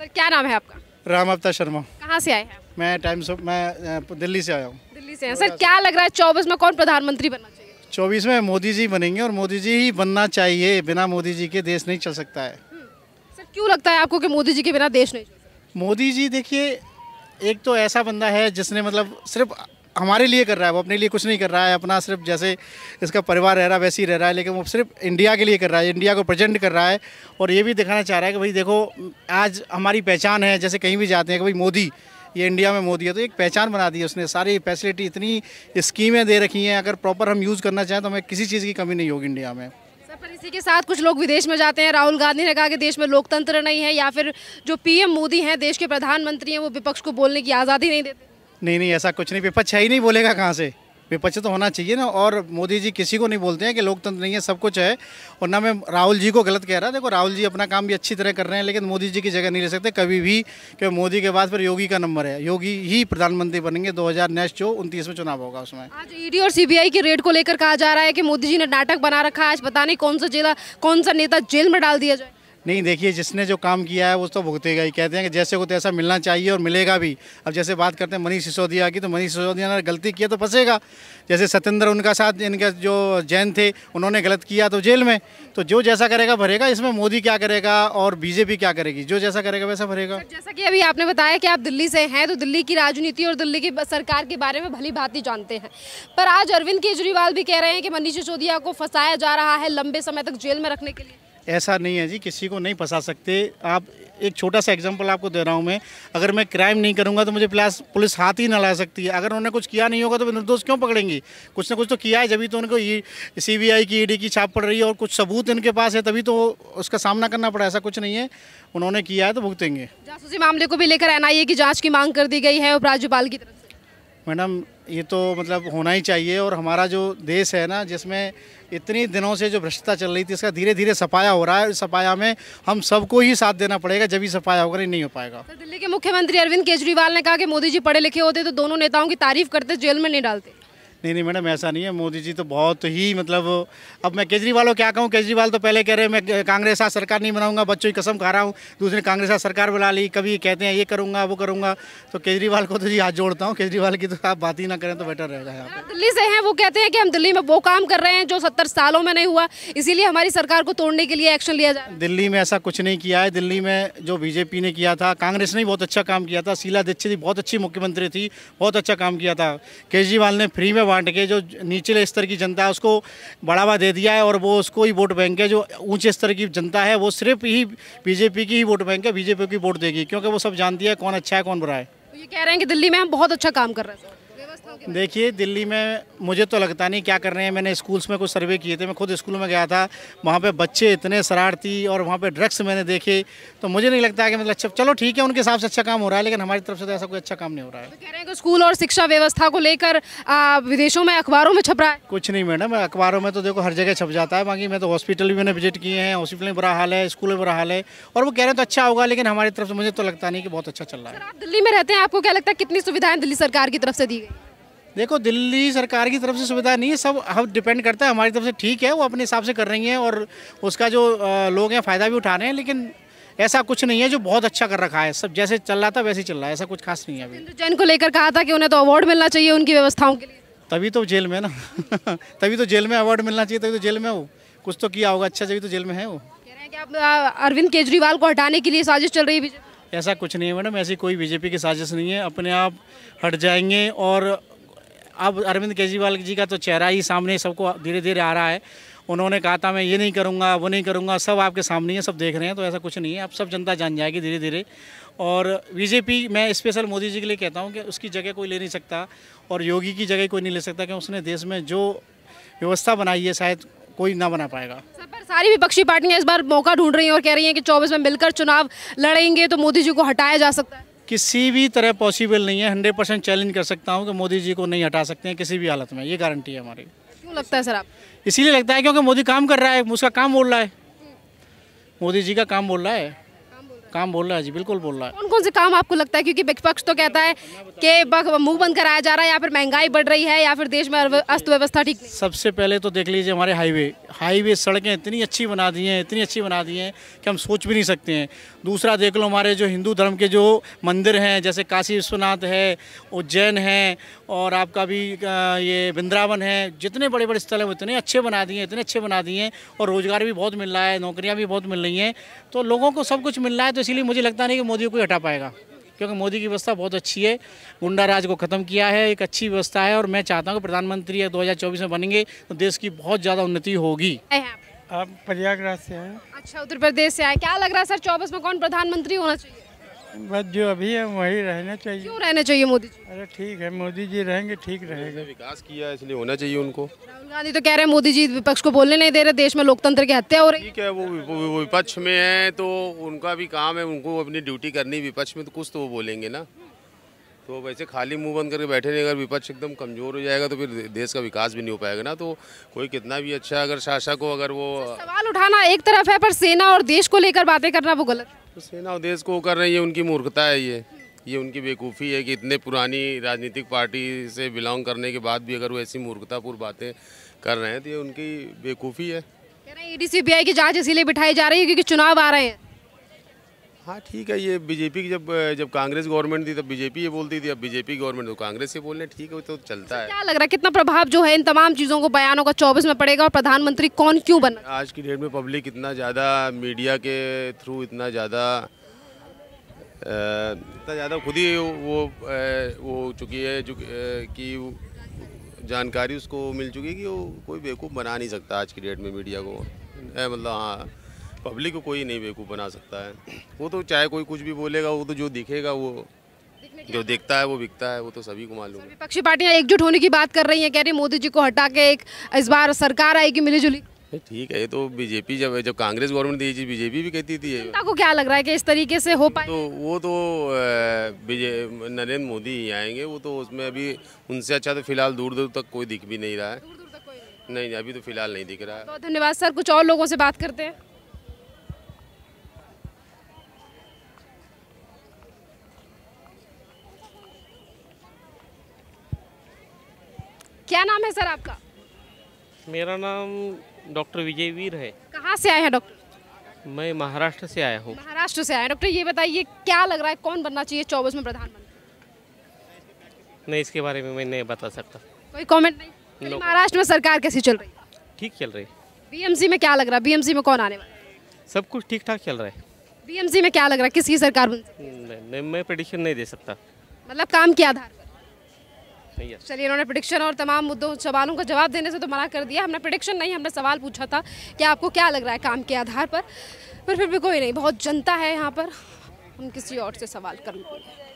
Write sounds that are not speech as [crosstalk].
Sir क्या नाम है आपका राम अवतार शर्मा कहाँ से आए हैं मैं टाइम्स ऑफ मैं दिल्ली से आया हूँ दिल्ली से सर क्या लग रहा है चौबीस में कौन प्रधानमंत्री बनना चाहिए चौबीस में मोदी जी बनेंगे और मोदी जी ही बनना चाहिए बिना मोदी जी के देश नहीं चल सकता है हम्म। सर क्यों लगता है आपको कि मोदी जी के बिना देश नहीं मोदी जी देखिए एक तो ऐसा बंदा है जिसने मतलब सिर्फ हमारे लिए कर रहा है वो अपने लिए कुछ नहीं कर रहा है अपना सिर्फ जैसे इसका परिवार रह रहा है वैसे ही रह रहा है लेकिन वो सिर्फ इंडिया के लिए कर रहा है इंडिया को प्रजेंट कर रहा है और ये भी दिखाना चाह रहा है कि भाई देखो आज हमारी पहचान है जैसे कहीं भी जाते हैं कि भाई मोदी ये इंडिया में मोदी है तो एक पहचान बना दी है उसने सारी फैसिलिटी इतनी स्कीमें दे रखी हैं अगर प्रॉपर हम यूज़ करना चाहें तो हमें किसी चीज़ की कमी नहीं होगी इंडिया में पर इसी के साथ कुछ लोग विदेश में जाते हैं राहुल गांधी ने कहा कि देश में लोकतंत्र नहीं है या फिर जो पीएम मोदी हैं देश के प्रधानमंत्री हैं वो विपक्ष को बोलने की आज़ादी नहीं देते नहीं नहीं ऐसा कुछ नहीं विपक्ष है ही नहीं बोलेगा कहाँ से विपक्ष तो होना चाहिए ना और मोदी जी किसी को नहीं बोलते हैं कि लोकतंत्र नहीं है सब कुछ है और ना मैं राहुल जी को गलत कह रहा देखो राहुल जी अपना काम भी अच्छी तरह कर रहे हैं लेकिन मोदी जी की जगह नहीं ले सकते कभी भी क्योंकि मोदी के बाद फिर योगी का नंबर है योगी ही प्रधानमंत्री बनेंगे दो नेक्स्ट जो उनतीस में चुनाव होगा उसमें आज ईडी और सीबीआई के रेड को लेकर कहा जा रहा है कि मोदी जी ने नाटक बना रखा है आज पता नहीं कौन सा जिला कौन सा नेता जेल में डाल दिया जाए नहीं देखिए जिसने जो काम किया है वो तो भुगतेगा ही कहते हैं कि जैसे को तैसा मिलना चाहिए और मिलेगा भी अब जैसे बात करते हैं मनीष सिसोदिया की तो मनीष सिसोदिया ने गलती किया तो फंसेगा जैसे सत्येंद्र उनका साथ इनके जो जैन थे उन्होंने गलत किया तो जेल में तो जो जैसा करेगा भरेगा इसमें मोदी क्या करेगा और बीजेपी क्या करेगी जो जैसा करेगा वैसा भरेगा जैसा कि अभी आपने बताया कि आप दिल्ली से हैं तो दिल्ली की राजनीति और दिल्ली की सरकार के बारे में भली भांति जानते हैं पर आज अरविंद केजरीवाल भी कह रहे हैं कि मनीष सिसोदिया को फंसाया जा रहा है लंबे समय तक जेल में रखने के लिए ऐसा नहीं है जी किसी को नहीं फंसा सकते आप एक छोटा सा एग्जांपल आपको दे रहा हूँ मैं अगर मैं क्राइम नहीं करूँगा तो मुझे प्लास पुलिस हाथ ही ना ला सकती है अगर उन्होंने कुछ किया नहीं होगा तो निर्दोष क्यों पकड़ेंगी कुछ ना कुछ तो किया है जब तो उनको सी बी आई की ईडी e की छाप पड़ रही है और कुछ सबूत इनके पास है तभी तो उसका सामना करना पड़ा ऐसा कुछ नहीं है उन्होंने किया है तो भुगतेंगे जासूसी मामले को भी लेकर एन की जाँच की मांग कर दी गई है उपराज्यपाल की तरफ से मैडम ये तो मतलब होना ही चाहिए और हमारा जो देश है ना जिसमें इतनी दिनों से जो भ्रष्टता चल रही थी इसका धीरे धीरे सफाया हो रहा है सफाया में हम सबको ही साथ देना पड़ेगा जब ही सफाया होगा नहीं, नहीं हो पाएगा दिल्ली के मुख्यमंत्री अरविंद केजरीवाल ने कहा कि मोदी जी पढ़े लिखे होते तो दोनों नेताओं की तारीफ करते जेल में नहीं डालते नहीं नहीं मैडम ऐसा नहीं है मोदी जी तो बहुत ही मतलब अब मैं केजरीवाल को क्या कहूँ केजरीवाल तो पहले कह रहे मैं कांग्रेस साथ सरकार नहीं बनाऊंगा बच्चों की कसम खा रहा हूँ दूसरे कांग्रेस साथ सरकार बुला ली कभी कहते हैं ये करूँगा वो करूँगा तो केजरीवाल को तो जी हाथ जोड़ता हूँ केजरीवाल की तो आप बात ही ना करें तो बेटर रहेगा यहाँ दिल्ली से हैं वो कहते हैं कि हम दिल्ली में वो काम कर रहे हैं जो सत्तर सालों में नहीं हुआ इसीलिए हमारी सरकार को तोड़ने के लिए एक्शन लिया जाए दिल्ली में ऐसा कुछ नहीं किया है दिल्ली में जो बीजेपी ने किया था कांग्रेस ने बहुत अच्छा काम किया था शीला दीक्षित बहुत अच्छी मुख्यमंत्री थी बहुत अच्छा काम किया था केजरीवाल ने फ्री में बांट के जो निचले स्तर की जनता है उसको बढ़ावा दे दिया है और वो उसको ही वोट बैंक है जो ऊंचे स्तर की जनता है वो सिर्फ ही बीजेपी की ही वोट बैंक है बीजेपी की वोट देगी क्योंकि वो सब जानती है कौन अच्छा है कौन बुरा है तो ये कह रहे हैं कि दिल्ली में हम बहुत अच्छा काम कर रहे हैं देखिए दिल्ली में मुझे तो लगता नहीं क्या कर रहे हैं मैंने स्कूल्स में कुछ सर्वे किए थे मैं खुद स्कूल में गया था वहाँ पे बच्चे इतने शरारती और वहाँ पे ड्रग्स मैंने देखे तो मुझे नहीं लगता है कि मतलब अच्छा चलो ठीक है उनके हिसाब से अच्छा काम हो रहा है लेकिन हमारी तरफ से तो ऐसा कोई अच्छा काम नहीं हो रहा है तो कह रहे हैं कि स्कूल और शिक्षा व्यवस्था को लेकर विदेशों में अखबारों में छप रहा है कुछ नहीं मैडम अखबारों में तो देखो हर जगह छप जाता है बाकी मैं तो हॉस्पिटल भी मैंने विजिट किए हैं हॉस्पिटल में बुरा हाल है स्कूल में बुरा हाल है और वो कह रहे हैं तो अच्छा होगा लेकिन हमारी तरफ से मुझे तो लगता नहीं कि बहुत अच्छा चल रहा है दिल्ली में रहते हैं आपको क्या लगता है कितनी सुविधाएं दिल्ली सरकार की तरफ से दी गई देखो दिल्ली सरकार की तरफ से सुविधा नहीं है सब हम डिपेंड करता है हमारी तरफ से ठीक है वो अपने हिसाब से कर रही हैं और उसका जो लोग हैं फ़ायदा भी उठा रहे हैं लेकिन ऐसा कुछ नहीं है जो बहुत अच्छा कर रखा है सब जैसे चल रहा था वैसे ही चल रहा है ऐसा कुछ खास नहीं है अभी जैन को लेकर कहा था कि उन्हें तो अवार्ड मिलना चाहिए उनकी व्यवस्थाओं के लिए तभी तो जेल में ना [laughs] तभी तो जेल में अवार्ड मिलना चाहिए तभी तो जेल में हो कुछ तो किया होगा अच्छा तभी तो जेल में है वो अरविंद केजरीवाल को हटाने के लिए साजिश चल रही है ऐसा कुछ नहीं है मैडम ऐसी कोई बीजेपी की साजिश नहीं है अपने आप हट जाएंगे और अब अरविंद केजरीवाल जी का तो चेहरा ही सामने सबको धीरे धीरे आ रहा है उन्होंने कहा था मैं ये नहीं करूँगा वो नहीं करूँगा सब आपके सामने है सब देख रहे हैं तो ऐसा कुछ नहीं है अब सब जनता जान जाएगी धीरे धीरे और बीजेपी मैं स्पेशल मोदी जी के लिए कहता हूँ कि उसकी जगह कोई ले नहीं सकता और योगी की जगह कोई नहीं ले सकता क्योंकि उसने देश में जो व्यवस्था बनाई है शायद कोई ना बना पाएगा सर सारी विपक्षी पार्टियाँ इस बार मौका ढूंढ रही हैं और कह रही हैं कि चौबीस में मिलकर चुनाव लड़ेंगे तो मोदी जी को हटाया जा सकता है किसी भी तरह पॉसिबल नहीं है हंड्रेड परसेंट चैलेंज कर सकता हूँ कि मोदी जी को नहीं हटा सकते हैं किसी भी हालत में ये गारंटी है हमारी क्यों लगता है सर आप इसीलिए लगता है क्योंकि मोदी काम कर रहा है उसका काम बोल रहा है मोदी जी का काम बोल रहा है काम बोल रहा है जी बिल्कुल बोल रहा है कौन कौन से काम आपको लगता है क्योंकि विपक्ष तो कहता है कि मुंह बंद कराया जा रहा है या फिर महंगाई बढ़ रही है या फिर देश में अर्थव्यवस्था ठीक सबसे पहले तो देख लीजिए हमारे हाईवे हाईवे सड़कें इतनी अच्छी बना दी हैं इतनी अच्छी बना दी हैं कि हम सोच भी नहीं सकते हैं दूसरा देख लो हमारे जो हिंदू धर्म के जो मंदिर हैं जैसे काशी विश्वनाथ है उज्जैन है और आपका भी ये वृंदावन है जितने बड़े बड़े स्थल हैं वो इतने अच्छे बना दिए इतने अच्छे बना दिए हैं और रोज़गार भी बहुत मिल रहा है नौकरियाँ भी बहुत मिल रही हैं तो लोगों को सब कुछ मिल रहा है तो इसीलिए मुझे लगता नहीं कि मोदी को हटा पाएगा क्योंकि मोदी की व्यवस्था बहुत अच्छी है गुंडा राज को ख़त्म किया है एक अच्छी व्यवस्था है और मैं चाहता हूँ कि प्रधानमंत्री दो हज़ार में बनेंगे तो देश की बहुत ज़्यादा उन्नति होगी आप प्रयागराज से हैं अच्छा उत्तर प्रदेश से आए क्या लग रहा है सर चौबीस में कौन प्रधानमंत्री होना चाहिए बस जो अभी है वही रहना चाहिए क्यों रहना चाहिए मोदी जी अरे ठीक है मोदी जी रहेंगे ठीक रहेगा विकास किया है इसलिए होना चाहिए उनको राहुल गांधी तो कह रहे हैं मोदी जी विपक्ष को बोलने नहीं दे रहे देश में लोकतंत्र की हत्या हो रही ठीक है वो, विपक्ष में है तो उनका भी काम है उनको अपनी ड्यूटी करनी विपक्ष में तो कुछ तो वो बोलेंगे ना तो वैसे खाली मुंह बंद करके बैठे नहीं अगर विपक्ष एकदम कमजोर हो जाएगा तो फिर देश का विकास भी नहीं हो पाएगा ना तो कोई कितना भी अच्छा अगर शासक हो अगर वो सवाल उठाना एक तरफ है पर सेना और देश को लेकर बातें करना वो गलत तो सेना देश को कर हैं ये उनकी मूर्खता है ये ये उनकी बेवकूफ़ी है कि इतने पुरानी राजनीतिक पार्टी से बिलोंग करने के बाद भी अगर वो ऐसी मूर्खतापूर्ण बातें कर रहे हैं तो ये उनकी है उनईडी सीबीआई की जांच इसीलिए बिठाई जा रही है क्योंकि चुनाव आ रहे हैं हाँ ठीक है ये बीजेपी की जब जब कांग्रेस गवर्नमेंट थी तब बीजेपी ये बोलती थी अब बीजेपी गवर्नमेंट तो कांग्रेस ये बोलने ठीक है तो चलता है क्या लग रहा है कितना प्रभाव जो है इन तमाम चीज़ों को बयानों का चौबीस में पड़ेगा और प्रधानमंत्री कौन क्यों बना आज की डेट में पब्लिक इतना ज़्यादा मीडिया के थ्रू इतना ज़्यादा इतना ज़्यादा खुद ही वो वो चुकी है कि जानकारी उसको मिल चुकी है कि वो कोई बेवकूफ़ बना नहीं सकता आज की डेट में मीडिया को मतलब हाँ पब्लिक को कोई नहीं बेवकूफ़ बना सकता है वो तो चाहे कोई कुछ भी बोलेगा वो तो जो दिखेगा वो जो देखता है वो बिकता है वो तो सभी को मालूम है विपक्षी पार्टियां एकजुट होने की बात कर रही हैं कह रही मोदी जी को हटा के एक इस बार सरकार आएगी मिली जुली ठीक है ये तो बीजेपी जब जब कांग्रेस गवर्नमेंट दी थी बीजेपी भी कहती थी आपको क्या लग रहा है कि इस तरीके से हो पाए तो वो तो नरेंद्र मोदी ही आएंगे वो तो उसमें अभी उनसे अच्छा तो फिलहाल दूर दूर तक कोई दिख भी नहीं रहा है नहीं अभी तो फिलहाल नहीं दिख रहा है धन्यवाद सर कुछ और लोगों से बात करते हैं क्या नाम है सर आपका मेरा नाम डॉक्टर विजय वीर है कहाँ से आए हैं डॉक्टर मैं महाराष्ट्र से आया हूँ महाराष्ट्र से आया डॉक्टर ये बताइए क्या लग रहा है कौन बनना चाहिए चौबीस में प्रधानमंत्री नहीं इसके बारे में मैं नहीं बता सकता कोई कमेंट नहीं महाराष्ट्र में सरकार कैसी चल रही है ठीक चल रही बीएमसी में क्या लग रहा है बीएमसी में कौन आने वाला सब कुछ ठीक ठाक चल रहा है बीएमसी में क्या लग रहा है किसकी सरकार बन नहीं मैं प्रडिक्शन नहीं दे सकता मतलब काम के आधार चलिए इन्होंने प्रडिक्शन और तमाम मुद्दों सवालों का जवाब देने से तो मना कर दिया हमने प्रडिक्शन नहीं हमने सवाल पूछा था कि आपको क्या लग रहा है काम के आधार पर पर फिर भी कोई नहीं बहुत जनता है यहाँ पर हम किसी और से सवाल कर लेंगे